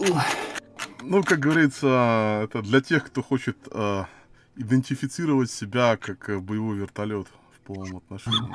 Ну, как говорится, это для тех, кто хочет э, идентифицировать себя как э, боевой вертолет в полном отношении.